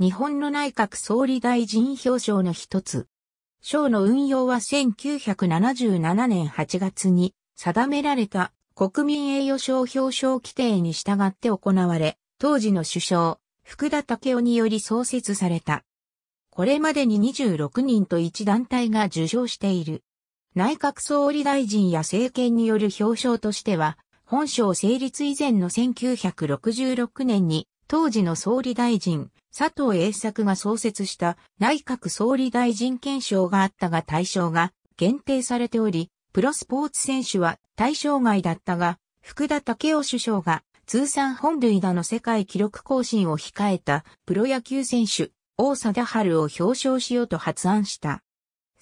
日本の内閣総理大臣表彰の一つ。賞の運用は1977年8月に定められた国民栄誉賞表彰規定に従って行われ、当時の首相、福田武雄により創設された。これまでに26人と1団体が受賞している。内閣総理大臣や政権による表彰としては、本省成立以前の1966年に、当時の総理大臣、佐藤栄作が創設した内閣総理大臣憲章があったが対象が限定されており、プロスポーツ選手は対象外だったが、福田武雄首相が通算本塁打の世界記録更新を控えたプロ野球選手、大貞治を表彰しようと発案した。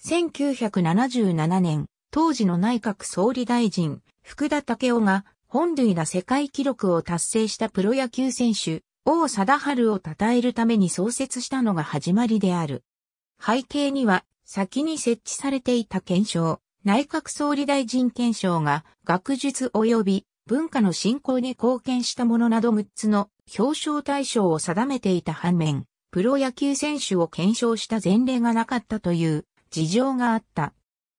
1977年、当時の内閣総理大臣、福田武雄が本塁打世界記録を達成したプロ野球選手、王貞治を称えるために創設したのが始まりである。背景には、先に設置されていた検証、内閣総理大臣検証が学術及び文化の振興に貢献したものなど6つの表彰対象を定めていた反面、プロ野球選手を検証した前例がなかったという事情があった。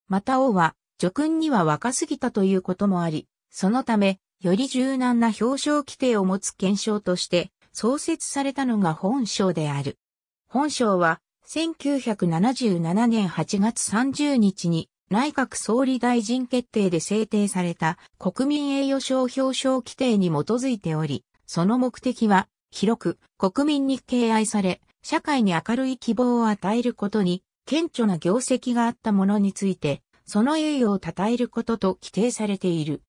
また王は、叙勲には若すぎたということもあり、そのため、より柔軟な表彰規定を持つ検証として、創設されたのが本省である。本省は1977年8月30日に内閣総理大臣決定で制定された国民栄誉賞表彰規定に基づいており、その目的は広く国民に敬愛され、社会に明るい希望を与えることに顕著な業績があったものについて、その栄誉を称えることと規定されている。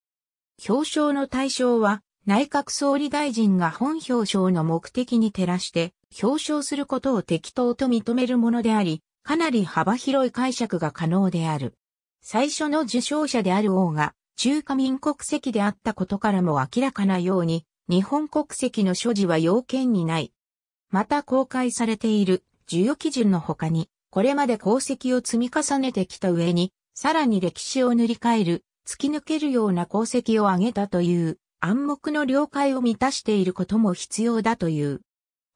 表彰の対象は内閣総理大臣が本表彰の目的に照らして表彰することを適当と認めるものであり、かなり幅広い解釈が可能である。最初の受賞者である王が中華民国籍であったことからも明らかなように、日本国籍の所持は要件にない。また公開されている授与基準の他に、これまで功績を積み重ねてきた上に、さらに歴史を塗り替える、突き抜けるような功績を挙げたという暗黙の了解を満たしていることも必要だという。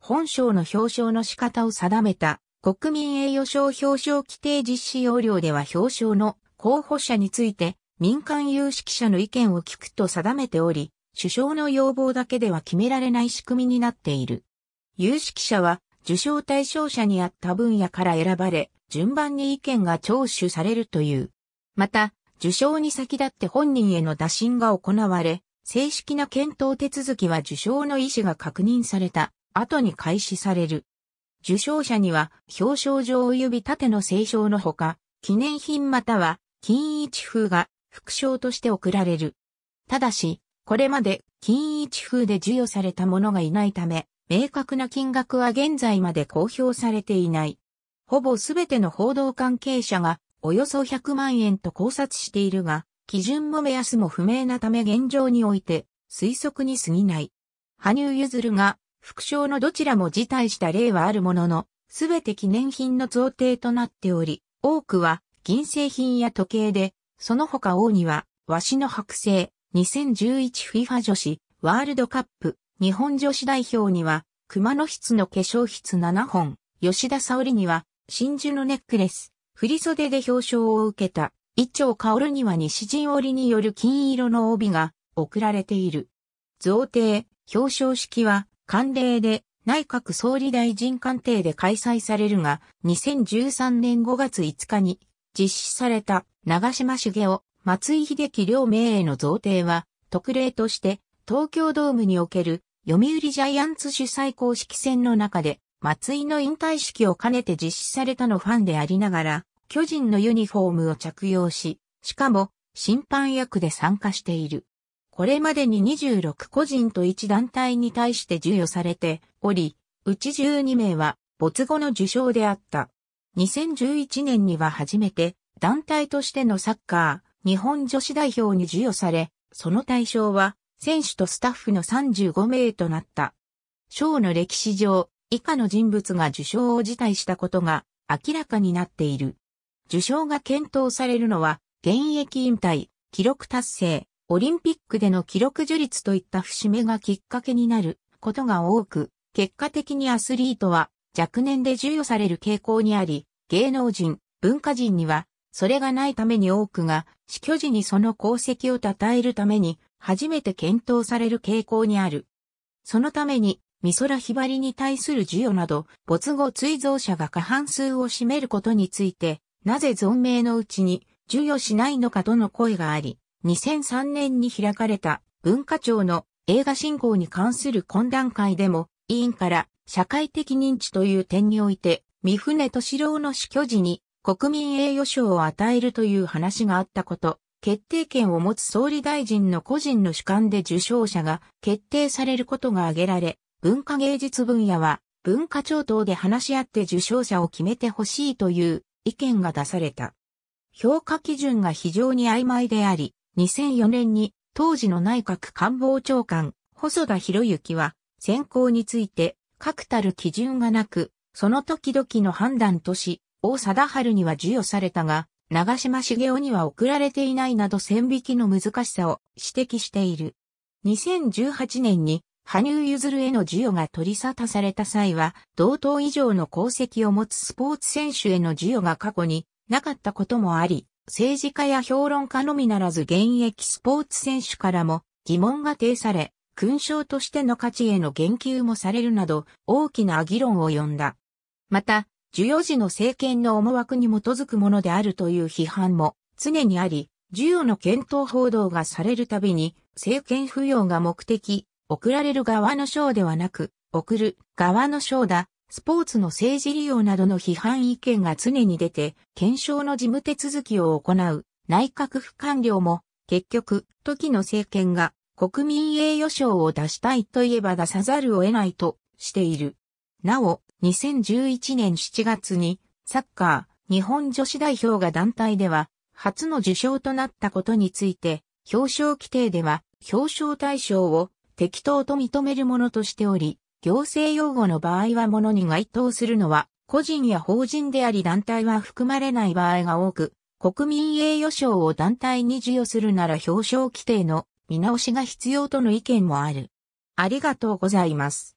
本省の表彰の仕方を定めた国民栄誉賞表彰規定実施要領では表彰の候補者について民間有識者の意見を聞くと定めており、首相の要望だけでは決められない仕組みになっている。有識者は受賞対象者にあった分野から選ばれ、順番に意見が聴取されるという。また、受賞に先立って本人への打診が行われ、正式な検討手続きは受賞の意思が確認された後に開始される。受賞者には表彰状及び盾の聖賞のほか、記念品または金一封が副賞として贈られる。ただし、これまで金一封で授与されたものがいないため、明確な金額は現在まで公表されていない。ほぼすべての報道関係者がおよそ100万円と考察しているが、基準も目安も不明なため現状において推測に過ぎない。羽生結弦が副賞のどちらも辞退した例はあるものの、すべて記念品の贈呈となっており、多くは銀製品や時計で、その他王には、和紙の剥製、2011FIFA 女子、ワールドカップ、日本女子代表には、熊野筆の化粧筆7本、吉田沙織には、真珠のネックレス、振袖で表彰を受けた、一丁薫には西陣織による金色の帯が贈られている。贈呈、表彰式は慣例で内閣総理大臣官邸で開催されるが、2013年5月5日に実施された長島茂雄、松井秀樹両名への贈呈は特例として東京ドームにおける読売ジャイアンツ主催公式戦の中で松井の引退式を兼ねて実施されたのファンでありながら、巨人のユニフォームを着用し、しかも審判役で参加している。これまでに26個人と1団体に対して授与されており、うち12名は没後の受賞であった。2011年には初めて団体としてのサッカー日本女子代表に授与され、その対象は選手とスタッフの35名となった。賞の歴史上以下の人物が受賞を辞退したことが明らかになっている。受賞が検討されるのは、現役引退、記録達成、オリンピックでの記録樹立といった節目がきっかけになることが多く、結果的にアスリートは若年で授与される傾向にあり、芸能人、文化人には、それがないために多くが、死去時にその功績を称えるために、初めて検討される傾向にある。そのために、美空ひばりに対する授与など、没後追贈者が過半数を占めることについて、なぜ存命のうちに授与しないのかとの声があり、2003年に開かれた文化庁の映画振興に関する懇談会でも、委員から社会的認知という点において、三船敏郎の死去時に国民栄誉賞を与えるという話があったこと、決定権を持つ総理大臣の個人の主観で受賞者が決定されることが挙げられ、文化芸術分野は文化庁等で話し合って受賞者を決めてほしいという意見が出された。評価基準が非常に曖昧であり、2004年に当時の内閣官房長官、細田博之は、選考について、確たる基準がなく、その時々の判断とし、大貞治には授与されたが、長島茂雄には送られていないなど線引きの難しさを指摘している。2018年に羽生結弦への授与が取り沙汰された際は、同等以上の功績を持つスポーツ選手への授与が過去になかったこともあり、政治家や評論家のみならず現役スポーツ選手からも疑問が呈され、勲章としての価値への言及もされるなど大きな議論を呼んだ。また、授与時の政権の思惑に基づくものであるという批判も常にあり、授与の検討報道がされるたびに政権扶養が目的送られる側の賞ではなく、送る側の賞だ。スポーツの政治利用などの批判意見が常に出て、検証の事務手続きを行う内閣府官僚も、結局、時の政権が国民栄誉賞を出したいといえば出さざるを得ないとしている。なお、2011年7月に、サッカー日本女子代表が団体では、初の受賞となったことについて、表彰規定では、表彰対象を適当と認めるものとしており、行政用語の場合はものに該当するのは、個人や法人であり団体は含まれない場合が多く、国民栄誉賞を団体に授与するなら表彰規定の見直しが必要との意見もある。ありがとうございます。